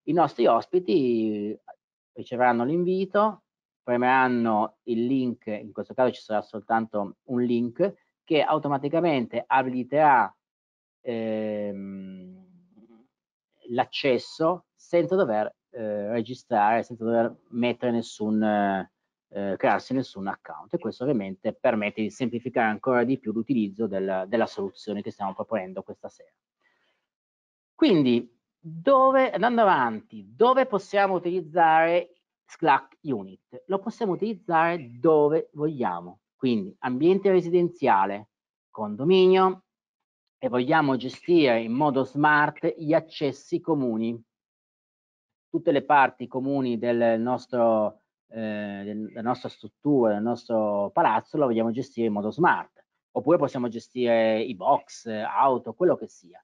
i nostri ospiti eh, riceveranno l'invito, premeranno il link, in questo caso ci sarà soltanto un link, che automaticamente abiliterà ehm, l'accesso senza dover eh, registrare, senza dover mettere nessun, eh, crearsi nessun account e questo ovviamente permette di semplificare ancora di più l'utilizzo del, della soluzione che stiamo proponendo questa sera. Quindi, dove, andando avanti, dove possiamo utilizzare Slack Unit. Lo possiamo utilizzare dove vogliamo, quindi ambiente residenziale, condominio e vogliamo gestire in modo smart gli accessi comuni. Tutte le parti comuni del nostro, eh, della nostra struttura, del nostro palazzo, lo vogliamo gestire in modo smart. Oppure possiamo gestire i box, auto, quello che sia.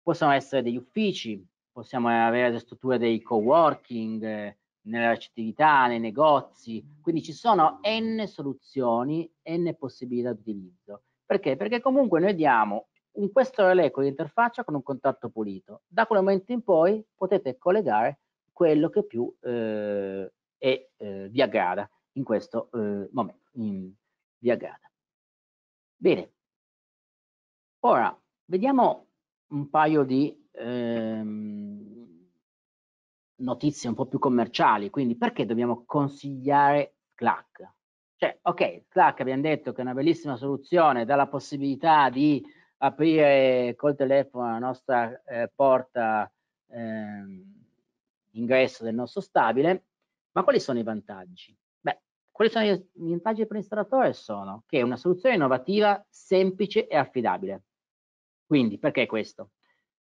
Possono essere degli uffici, possiamo avere le strutture dei co-working, nella recettività, nei negozi, quindi ci sono n soluzioni, n possibilità di utilizzo. Perché? Perché comunque noi diamo in questo relay di interfaccia con un contatto pulito. Da quel momento in poi potete collegare quello che più eh, è, eh, vi aggrada in questo eh, momento, in, vi aggrada. Bene, ora vediamo un paio di... Ehm, notizie un po' più commerciali, quindi perché dobbiamo consigliare Clack? Cioè, ok, Clack abbiamo detto che è una bellissima soluzione, dà la possibilità di aprire col telefono la nostra eh, porta eh, ingresso del nostro stabile, ma quali sono i vantaggi? Beh, quali sono i vantaggi per l'installatore? Sono che è una soluzione innovativa, semplice e affidabile. Quindi, perché questo?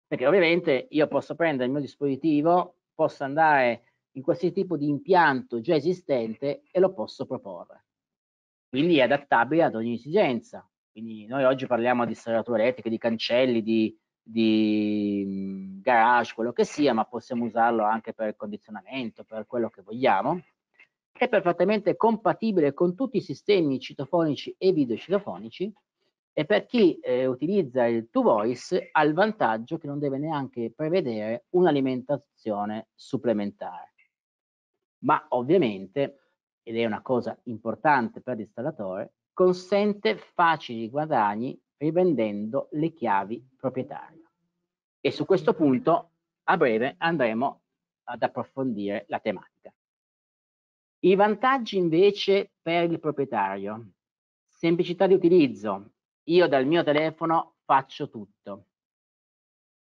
Perché ovviamente io posso prendere il mio dispositivo, possa andare in qualsiasi tipo di impianto già esistente e lo posso proporre. Quindi è adattabile ad ogni esigenza. Quindi noi oggi parliamo di serrature elettriche, di cancelli, di, di garage, quello che sia, ma possiamo usarlo anche per condizionamento, per quello che vogliamo. È perfettamente compatibile con tutti i sistemi citofonici e videocitofonici e per chi eh, utilizza il to voice ha il vantaggio che non deve neanche prevedere un'alimentazione supplementare. Ma ovviamente, ed è una cosa importante per l'installatore, consente facili guadagni rivendendo le chiavi proprietarie. E su questo punto a breve andremo ad approfondire la tematica. I vantaggi invece per il proprietario, semplicità di utilizzo, io dal mio telefono faccio tutto.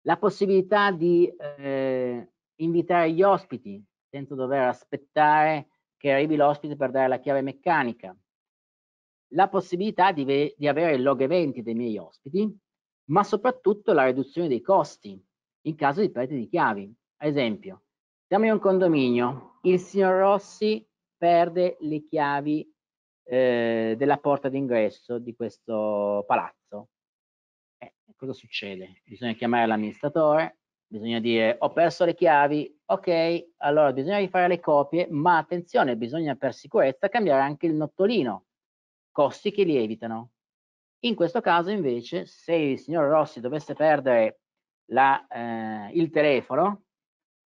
La possibilità di eh, invitare gli ospiti senza dover aspettare che arrivi l'ospite per dare la chiave meccanica. La possibilità di, di avere il log eventi dei miei ospiti, ma soprattutto la riduzione dei costi in caso di perdita di chiavi. Ad esempio, siamo in un condominio, il signor Rossi perde le chiavi eh, della porta d'ingresso di questo palazzo. Eh, cosa succede? Bisogna chiamare l'amministratore, bisogna dire ho perso le chiavi, ok, allora bisogna rifare le copie, ma attenzione, bisogna per sicurezza cambiare anche il nottolino, costi che lievitano. In questo caso invece, se il signor Rossi dovesse perdere la, eh, il telefono,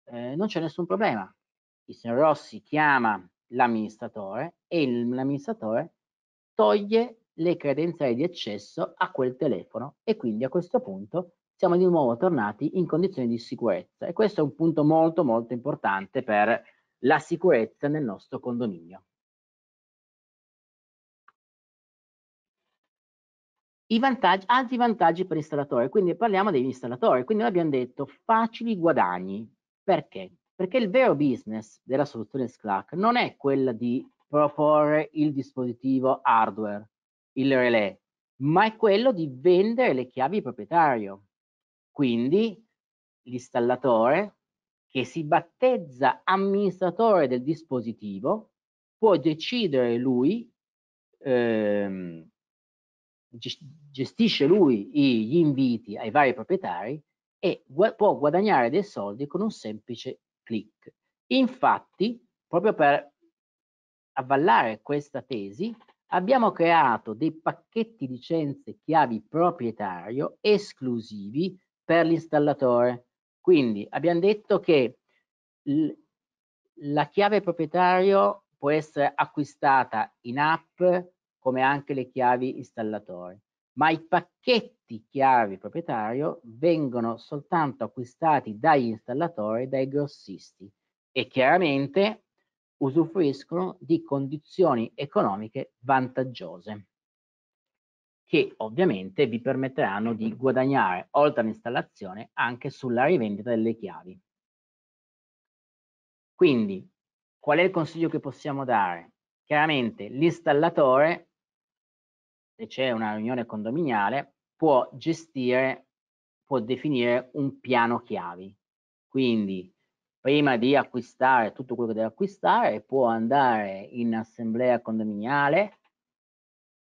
eh, non c'è nessun problema. Il signor Rossi chiama l'amministratore e l'amministratore toglie le credenziali di accesso a quel telefono e quindi a questo punto siamo di nuovo tornati in condizioni di sicurezza e questo è un punto molto molto importante per la sicurezza nel nostro condominio. I vantaggi, altri vantaggi per l'installatore, quindi parliamo degli installatori, quindi abbiamo detto facili guadagni, perché? Perché il vero business della soluzione Slack non è quella di proporre il dispositivo hardware, il relè, ma è quello di vendere le chiavi proprietario. Quindi l'installatore che si battezza amministratore del dispositivo può decidere lui, ehm, gestisce lui gli inviti ai vari proprietari e può guadagnare dei soldi con un semplice click. Infatti, proprio per avvallare questa tesi, abbiamo creato dei pacchetti licenze chiavi proprietario esclusivi per l'installatore. Quindi abbiamo detto che la chiave proprietario può essere acquistata in app come anche le chiavi installatori ma i pacchetti chiavi proprietario vengono soltanto acquistati dagli installatori, dai grossisti e chiaramente usufruiscono di condizioni economiche vantaggiose che ovviamente vi permetteranno di guadagnare oltre all'installazione anche sulla rivendita delle chiavi. Quindi qual è il consiglio che possiamo dare? Chiaramente l'installatore e c'è una riunione condominiale, può gestire, può definire un piano chiavi. Quindi prima di acquistare tutto quello che deve acquistare, può andare in assemblea condominiale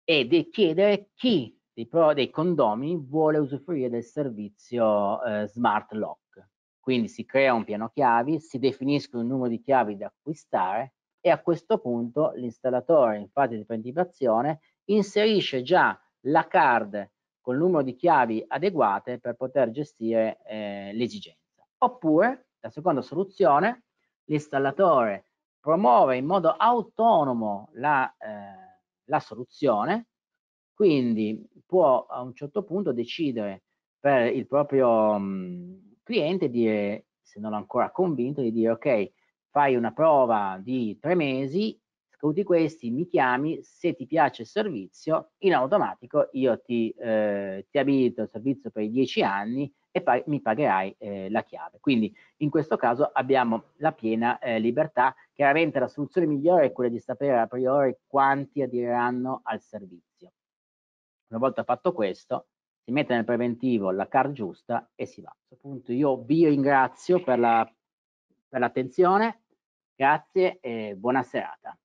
e chiedere chi dei, pro, dei condomini vuole usufruire del servizio eh, smart lock. Quindi si crea un piano chiavi, si definiscono il numero di chiavi da acquistare e a questo punto l'installatore in fase di partecipazione inserisce già la card con il numero di chiavi adeguate per poter gestire eh, l'esigenza. Oppure, la seconda soluzione, l'installatore promuove in modo autonomo la, eh, la soluzione, quindi può a un certo punto decidere per il proprio mh, mm, cliente dire, eh, se non ancora convinto, di dire ok, fai una prova di tre mesi tutti questi mi chiami, se ti piace il servizio, in automatico io ti, eh, ti abilito il servizio per i 10 anni e poi mi pagherai eh, la chiave. Quindi in questo caso abbiamo la piena eh, libertà. Chiaramente la soluzione migliore è quella di sapere a priori quanti aderiranno al servizio. Una volta fatto questo, si mette nel preventivo la card giusta e si va. A questo punto io vi ringrazio per, la, per l'attenzione, grazie e buona serata.